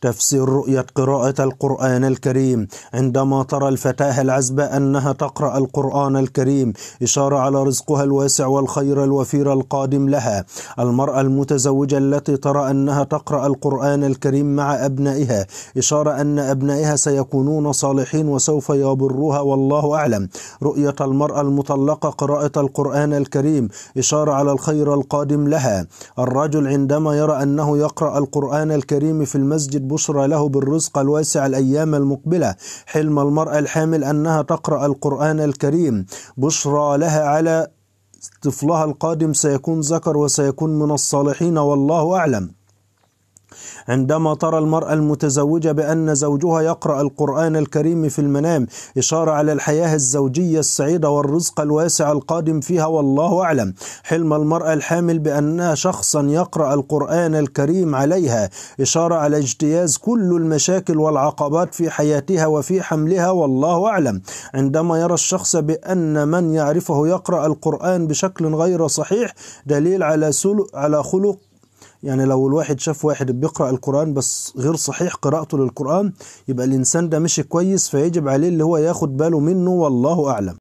تفسير رؤية قراءة القرآن الكريم عندما ترى الفتاة العزباء أنها تقرأ القرآن الكريم إشارة على رزقها الواسع والخير الوفير القادم لها المرأة المتزوجة التي ترى أنها تقرأ القرآن الكريم مع أبنائها إشارة أن أبنائها سيكونون صالحين وسوف يبروها والله أعلم رؤية المرأة المطلقة قراءة القرآن الكريم إشارة على الخير القادم لها الرجل عندما يرى أنه يقرأ القرآن الكريم في المسجد بشرى له بالرزق الواسع الأيام المقبلة حلم المرأة الحامل أنها تقرأ القرآن الكريم بشرى لها على طفلها القادم سيكون ذكر وسيكون من الصالحين والله أعلم عندما ترى المرأة المتزوجة بأن زوجها يقرأ القرآن الكريم في المنام إشارة على الحياة الزوجية السعيدة والرزق الواسع القادم فيها والله أعلم حلم المرأة الحامل بأنها شخصا يقرأ القرآن الكريم عليها إشارة على اجتياز كل المشاكل والعقبات في حياتها وفي حملها والله أعلم عندما يرى الشخص بأن من يعرفه يقرأ القرآن بشكل غير صحيح دليل على, على خلق يعني لو الواحد شاف واحد بيقرأ القرآن بس غير صحيح قراءته للقرآن يبقى الإنسان ده مش كويس فيجب عليه اللي هو ياخد باله منه والله أعلم